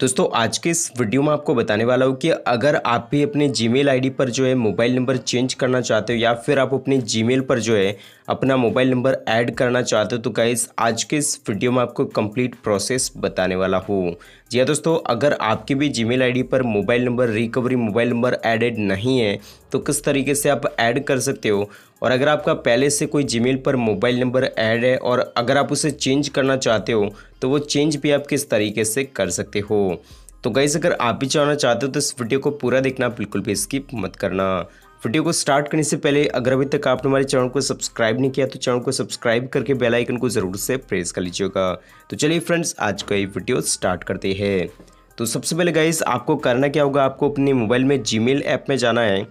दोस्तों आज के इस वीडियो में आपको बताने वाला हूँ कि अगर आप भी अपने जीमेल आईडी पर जो है मोबाइल नंबर चेंज करना चाहते हो या फिर आप अपने जीमेल पर जो है अपना मोबाइल नंबर ऐड करना चाहते हो तो गाइज आज के इस वीडियो में आपको कंप्लीट प्रोसेस बताने वाला हूँ जी हाँ दोस्तों अगर आपके भी जीमेल आईडी पर mobile number recovery mobile number added नहीं है तो किस तरीके से आप ऐड कर सकते हो और अगर आपका पहले से कोई जीमेल पर मोबाइल नंबर ऐड है और अगर आप उसे चेंज करना चाहते हो तो वो चेंज भी आप किस तरीके से कर सकते हो तो गई अगर आप भी जानना चाहते हो तो इस वीडियो को पूरा देखना बिल्कुल भी स्किप मत करना वीडियो को स्टार्ट करने से पहले अगर अभी तक आपने हमारे चैनल को सब्सक्राइब नहीं किया तो चैनल को सब्सक्राइब करके बेल आइकन को ज़रूर से प्रेस कर लीजिएगा तो चलिए फ्रेंड्स आज का ये वीडियो स्टार्ट करते हैं तो सबसे पहले गाइस आपको करना क्या होगा आपको अपने मोबाइल में जीमेल ऐप में जाना है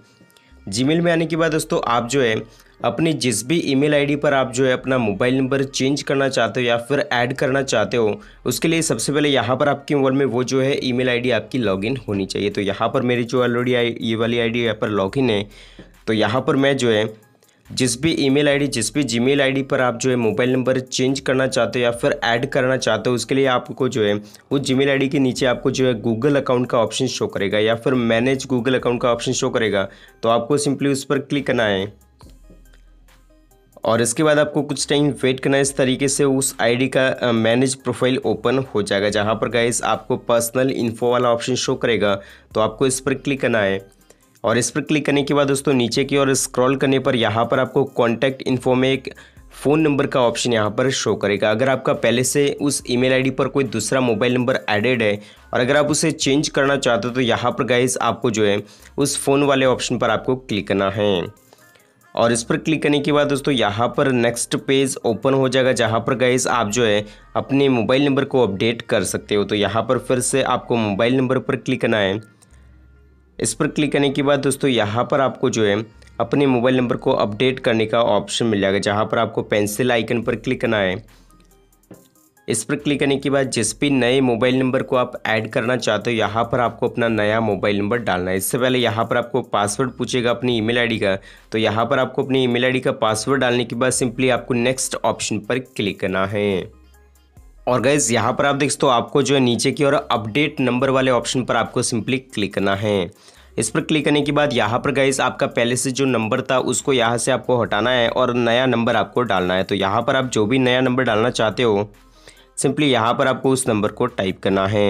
जीमेल में आने के बाद दोस्तों आप जो है अपनी जिस भी ईमेल आईडी पर आप जो है अपना मोबाइल नंबर चेंज करना चाहते हो या फिर ऐड करना चाहते हो उसके लिए सबसे पहले यहाँ पर आपके मोबाइल में वो जो है ईमेल आईडी आपकी लॉगिन होनी चाहिए तो यहाँ पर मेरी जो ऑलरेडी ये वाली आईडी यहाँ पर लॉगिन है तो यहाँ पर मैं जो है जिस भी ईमेल आईडी जिस भी जीमेल आईडी पर आप जो है मोबाइल नंबर चेंज करना चाहते हो या फिर ऐड करना चाहते हो उसके लिए आपको जो है उस जीमेल आईडी के नीचे आपको जो है गूगल अकाउंट का ऑप्शन शो करेगा या फिर मैनेज गूगल अकाउंट का ऑप्शन शो करेगा तो आपको सिंपली उस पर क्लिक करना है और इसके बाद आपको कुछ टाइम वेट करना है इस तरीके से उस आईडी का मैनेज प्रोफाइल ओपन हो जाएगा जहाँ पर गाइस आपको पर्सनल इन्फो वाला ऑप्शन शो करेगा तो आपको इस पर क्लिक करना है और इस पर क्लिक करने के बाद दोस्तों नीचे की ओर स्क्रॉल करने पर यहाँ पर आपको कॉन्टैक्ट इन्फो में एक फ़ोन नंबर का ऑप्शन यहाँ पर शो करेगा अगर आपका पहले से उस ईमेल आईडी पर कोई दूसरा मोबाइल नंबर एडेड है और अगर आप उसे चेंज करना चाहते हो तो यहाँ पर गाइज आपको जो है उस फ़ोन वाले ऑप्शन पर आपको क्लिक करना है और इस पर क्लिक करने के बाद दोस्तों यहाँ पर नेक्स्ट पेज ओपन हो जाएगा जहाँ पर गाइज आप जो है अपने मोबाइल नंबर को अपडेट कर सकते हो तो यहाँ पर फिर से आपको मोबाइल नंबर पर क्लिक करना है इस पर क्लिक करने के बाद दोस्तों यहाँ पर आपको जो है अपने मोबाइल नंबर को अपडेट करने का ऑप्शन मिल जाएगा जहाँ पर आपको पेंसिल आइकन पर क्लिक करना है इस पर क्लिक करने के बाद जिस भी नए मोबाइल नंबर को आप ऐड करना चाहते हो यहाँ पर आपको अपना नया मोबाइल नंबर डालना है इससे पहले यहाँ पर आपको पासवर्ड पूछेगा अपनी ईमेल आईडी का तो यहाँ पर आपको अपनी ईमेल आईडी का पासवर्ड डालने के बाद सिंपली आपको नेक्स्ट ऑप्शन पर क्लिक करना है और गैस यहाँ पर आप देख तो आपको जो है नीचे की ओर अपडेट नंबर वाले ऑप्शन पर आपको सिंपली क्लिक करना है इस पर क्लिक करने के बाद यहाँ पर गैस आपका पहले से जो नंबर था उसको यहाँ से आपको हटाना है और नया नंबर आपको डालना है तो यहाँ पर आप जो भी नया नंबर डालना चाहते हो सिंपली यहाँ पर आपको उस नंबर को टाइप करना है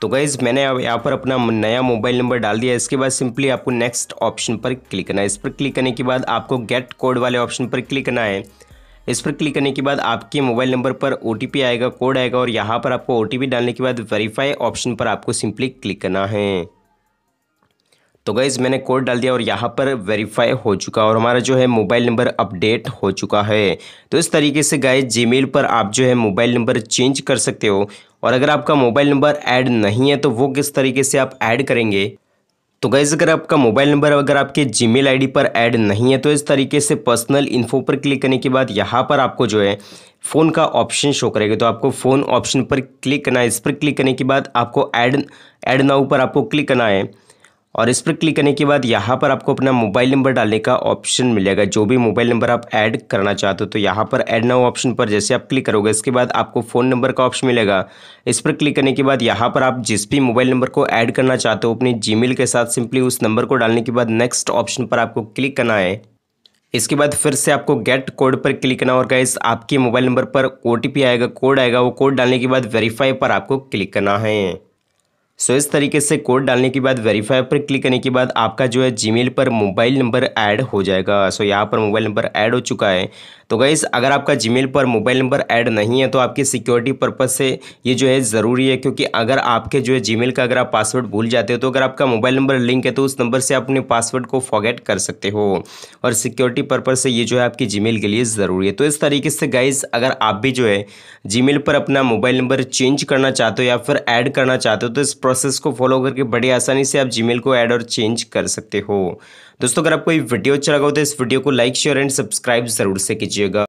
तो गाइज़ मैंने अब यहाँ पर अपना नया मोबाइल नंबर डाल दिया इसके बाद सिंपली आपको नेक्स्ट ऑप्शन पर क्लिक करना है इस पर क्लिक करने के बाद आपको गेट कोड वाले ऑप्शन पर क्लिक करना है इस पर क्लिक करने के बाद आपके मोबाइल नंबर पर ओ आएगा कोड आएगा और यहाँ पर आपको ओ डालने के बाद वेरीफाई ऑप्शन पर आपको सिंपली क्लिक करना है तो गाइज़ मैंने कोड डाल दिया और यहाँ पर वेरीफाई हो चुका और हमारा जो है मोबाइल नंबर अपडेट हो चुका है तो इस तरीके से गाइज जीमेल पर आप जो है मोबाइल नंबर चेंज कर सकते हो और अगर आपका मोबाइल नंबर ऐड नहीं है तो वो किस तरीके से आप ऐड करेंगे तो गैज़ अगर आपका मोबाइल नंबर अगर आपके जीमेल आईडी पर ऐड नहीं है तो इस तरीके से पर्सनल इन्फो पर क्लिक करने के बाद यहाँ पर आपको जो है फ़ोन का ऑप्शन शो करेगा तो आपको फ़ोन ऑप्शन पर क्लिक करना है इस पर क्लिक करने के बाद आपको ऐड ऐड नाउ पर आपको क्लिक करना है और इस पर क्लिक करने के बाद यहाँ पर आपको अपना मोबाइल नंबर डालने का ऑप्शन मिलेगा जो भी मोबाइल नंबर आप ऐड करना चाहते हो तो यहाँ पर ऐड नाउ ऑप्शन पर जैसे आप क्लिक करोगे इसके बाद आपको फ़ोन नंबर का ऑप्शन मिलेगा इस पर क्लिक करने के बाद यहाँ पर आप जिस भी मोबाइल नंबर को ऐड करना चाहते हो अपने जी के साथ सिंपली उस नंबर को डालने के बाद नेक्स्ट ऑप्शन पर आपको क्लिक करना है इसके बाद फिर से आपको गेट कोड पर क्लिक करना और गाइस आपके मोबाइल नंबर पर ओ आएगा कोड आएगा वो कोड डालने के बाद वेरीफाई पर आपको क्लिक करना है सो so, इस तरीके से कोड डालने के बाद वेरीफाई पर क्लिक करने के बाद आपका जो है जीमेल पर मोबाइल नंबर ऐड हो जाएगा सो so, यहाँ पर मोबाइल नंबर ऐड हो चुका है तो गाइज अगर आपका जी पर मोबाइल नंबर ऐड नहीं है तो आपकी सिक्योरिटी पर्पज़ से ये जो है ज़रूरी है क्योंकि अगर आपके जो है जी का अगर आप पासवर्ड भूल जाते हो तो अगर आपका मोबाइल नंबर लिंक है तो उस नंबर से आप अपने पासवर्ड को फॉगेट कर सकते हो और सिक्योरिटी पर्पज़ से ये जो है आपकी जी के लिए ज़रूरी है तो इस तरीके से गाइज अगर आप भी जो है जी पर अपना मोबाइल नंबर चेंज करना चाहते हो या फिर ऐड करना चाहते हो तो इस प्रोसेस को फॉलो करके बड़ी आसानी से आप जी को ऐड और चेंज कर सकते हो दोस्तों अगर आपको ये वीडियो अच्छा लगा हो तो इस वीडियो को लाइक शेयर एंड सब्सक्राइब जरूर से कीजिएगा